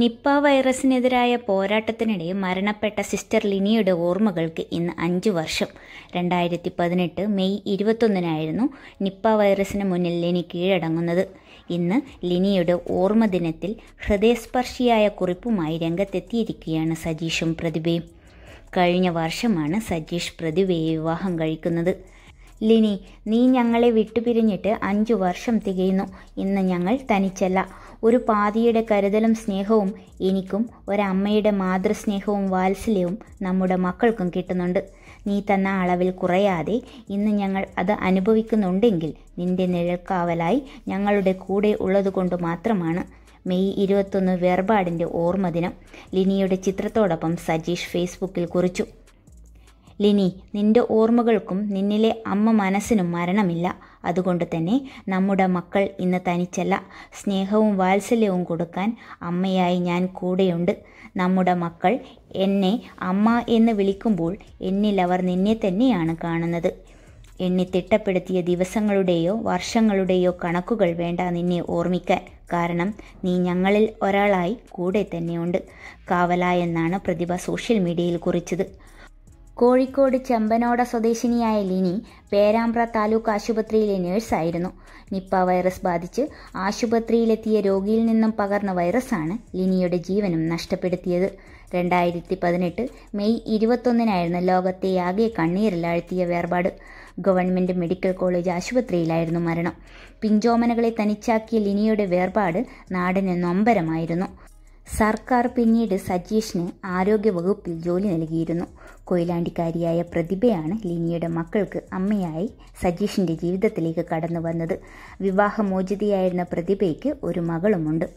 Nipah വൈറസിനെതിരായ പോരാട്ടത്തിനിടെ മരണപ്പെട്ട sister ലിനിയുടെ ഓർമ്മകൾക്ക് ഇന്ന് അഞ്ചു വർഷം രണ്ടായിരത്തി പതിനെട്ട് മെയ് ഇരുപത്തൊന്നിനായിരുന്നു നിപ്പ വൈറസിന് മുന്നിൽ ലിനി കീഴടങ്ങുന്നത് ഇന്ന് ലിനിയുടെ ഓർമ്മ ദിനത്തിൽ ഹൃദയസ്പർശിയായ കുറിപ്പുമായി രംഗത്തെത്തിയിരിക്കുകയാണ് സജീഷും പ്രതിഭയും കഴിഞ്ഞ വർഷമാണ് സജീഷ് പ്രതിഭയെ വിവാഹം കഴിക്കുന്നത് ലിനി നീ ഞങ്ങളെ വിട്ടുപിരിഞ്ഞിട്ട് അഞ്ചു വർഷം തികയുന്നു ഇന്ന് ഞങ്ങൾ തനിച്ചല്ല ഒരു പാതിയുടെ കരുതലും സ്നേഹവും എനിക്കും ഒരമ്മയുടെ മാതൃസ്നേഹവും വാത്സല്യവും നമ്മുടെ മക്കൾക്കും കിട്ടുന്നുണ്ട് നീ തന്ന അളവിൽ കുറയാതെ ഇന്ന് ഞങ്ങൾ അത് അനുഭവിക്കുന്നുണ്ടെങ്കിൽ നിന്റെ നിഴൽക്കാവലായി ഞങ്ങളുടെ കൂടെ ഉള്ളതുകൊണ്ട് മാത്രമാണ് മെയ് ഇരുപത്തൊന്ന് വേർപാടിൻ്റെ ഓർമ്മദിനം ലിനിയുടെ ചിത്രത്തോടൊപ്പം സജീഷ് ഫേസ്ബുക്കിൽ കുറിച്ചു ലിനി നിന്റെ ഓർമ്മകൾക്കും നിന്നിലെ അമ്മ മനസ്സിനും മരണമില്ല അതുകൊണ്ട് തന്നെ നമ്മുടെ മക്കൾ ഇന്ന് തനിച്ചല്ല സ്നേഹവും വാത്സല്യവും കൊടുക്കാൻ അമ്മയായി ഞാൻ കൂടെയുണ്ട് നമ്മുടെ മക്കൾ എന്നെ അമ്മ എന്ന് വിളിക്കുമ്പോൾ എന്നിൽ അവർ നിന്നെ തന്നെയാണ് കാണുന്നത് എന്നെ തിട്ടപ്പെടുത്തിയ ദിവസങ്ങളുടെയോ വർഷങ്ങളുടെയോ കണക്കുകൾ വേണ്ട നിന്നെ ഓർമ്മിക്കാൻ കാരണം നീ ഞങ്ങളിൽ ഒരാളായി കൂടെ തന്നെയുണ്ട് കാവല എന്നാണ് പ്രതിഭ സോഷ്യൽ മീഡിയയിൽ കുറിച്ചത് കോഴിക്കോട് ചെമ്പനോട സ്വദേശിനിയായ ലിനി പേരാമ്പ്ര താലൂക്ക് ആശുപത്രിയിലെ നേഴ്സായിരുന്നു നിപ്പ വൈറസ് ബാധിച്ച് ആശുപത്രിയിലെത്തിയ രോഗിയിൽ നിന്നും പകർന്ന വൈറസാണ് ലിനിയുടെ ജീവനും നഷ്ടപ്പെടുത്തിയത് രണ്ടായിരത്തി പതിനെട്ട് മെയ് ഇരുപത്തൊന്നിനായിരുന്നു ലോകത്തെ ആകെ കണ്ണീരിലാഴ്ത്തിയ വേർപാട് ഗവൺമെന്റ് മെഡിക്കൽ കോളേജ് ആശുപത്രിയിലായിരുന്നു മരണം പിഞ്ചോമനകളെ തനിച്ചാക്കിയ ലിനിയുടെ വേർപാട് നാടിന് നൊമ്പരമായിരുന്നു സർക്കാർ പിന്നീട് സജീഷിന് ആരോഗ്യവകുപ്പിൽ ജോലി നൽകിയിരുന്നു കൊയിലാണ്ടിക്കാരിയായ പ്രതിഭയാണ് ലിനിയുടെ മക്കൾക്ക് അമ്മയായി സജീഷിൻ്റെ ജീവിതത്തിലേക്ക് കടന്നു വന്നത് വിവാഹമോചിതയായിരുന്ന പ്രതിഭയ്ക്ക് ഒരു മകളുമുണ്ട്